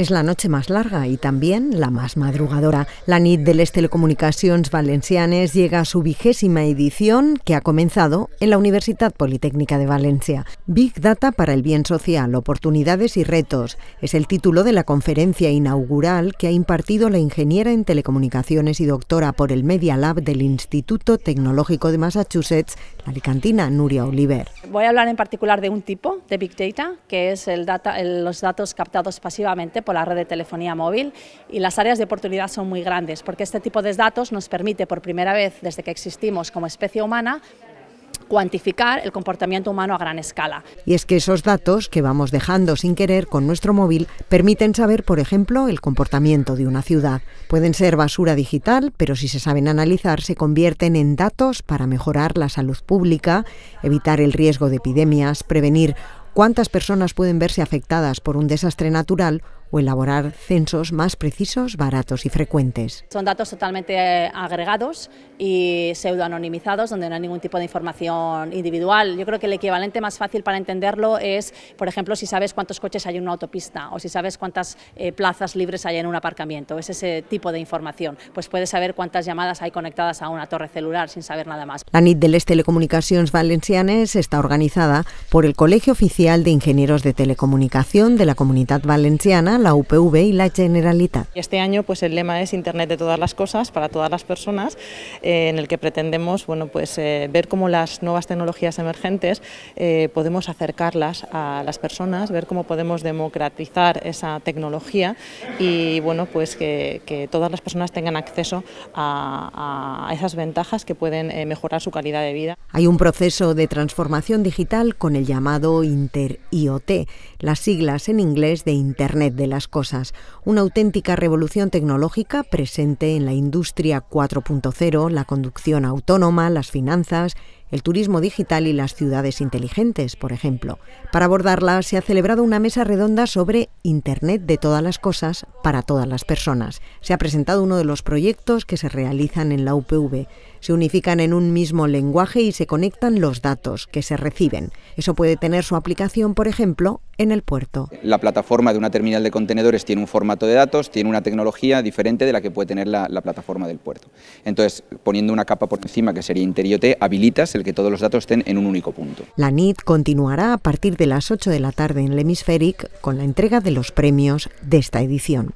...es la noche más larga y también la más madrugadora. La NIT de las Telecomunicaciones Valencianes llega a su vigésima edición que ha comenzado en la Universidad Politécnica de Valencia. Big Data para el Bien Social, Oportunidades y Retos es el título de la conferencia inaugural que ha impartido la ingeniera en telecomunicaciones y doctora por el Media Lab del Instituto Tecnológico de Massachusetts, la alicantina Nuria Oliver. Voy a hablar en particular de un tipo de Big Data, que es los datos captados pasivamente la red de telefonía móvil y las áreas de oportunidad son muy grandes porque este tipo de datos nos permite por primera vez desde que existimos como especie humana cuantificar el comportamiento humano a gran escala. Y es que esos datos que vamos dejando sin querer con nuestro móvil permiten saber, por ejemplo, el comportamiento de una ciudad. Pueden ser basura digital, pero si se saben analizar, se convierten en datos para mejorar la salud pública, evitar el riesgo de epidemias, prevenir cuántas personas pueden verse afectadas por un desastre natural o elaborar censos más precisos, baratos y frecuentes. Son datos totalmente eh, agregados y pseudoanonimizados, donde no hay ningún tipo de información individual. Yo creo que el equivalente más fácil para entenderlo es, por ejemplo, si sabes cuántos coches hay en una autopista o si sabes cuántas eh, plazas libres hay en un aparcamiento. Es ese tipo de información. Pues puedes saber cuántas llamadas hay conectadas a una torre celular sin saber nada más. La NIT de las Telecomunicaciones Valencianes está organizada por el Colegio Oficial de Ingenieros de Telecomunicación de la Comunidad Valenciana, la UPV y la Generalitat. Este año pues el lema es Internet de todas las cosas para todas las personas, eh, en el que pretendemos bueno, pues, eh, ver cómo las nuevas tecnologías emergentes eh, podemos acercarlas a las personas, ver cómo podemos democratizar esa tecnología y bueno, pues que, todas las personas tengan acceso a, esas ventajas que pueden mejorar su calidad de vida. Hay un proceso de transformación digital con el llamado Inter-IoT, las siglas en inglés de Internet de las cosas, una auténtica revolución tecnológica presente en la industria 4.0, la conducción autónoma, las finanzas, el turismo digital y las ciudades inteligentes, por ejemplo. Para abordarla se ha celebrado una mesa redonda sobre Internet de todas las cosas para todas las personas. Se ha presentado uno de los proyectos que se realizan en la UPV. Se unifican en un mismo lenguaje y se conectan los datos que se reciben. Eso puede tener su aplicación, por ejemplo, en el puerto. La plataforma de una terminal de contenedores tiene un formato de datos, tiene una tecnología diferente de la que puede tener la, plataforma del puerto. Entonces, poniendo una capa por encima que sería InteriOT, habilitas el que todos los datos estén en un único punto. La NIT continuará a partir de las 8 de la tarde en el Hemisférico con la entrega de los premios de esta edición.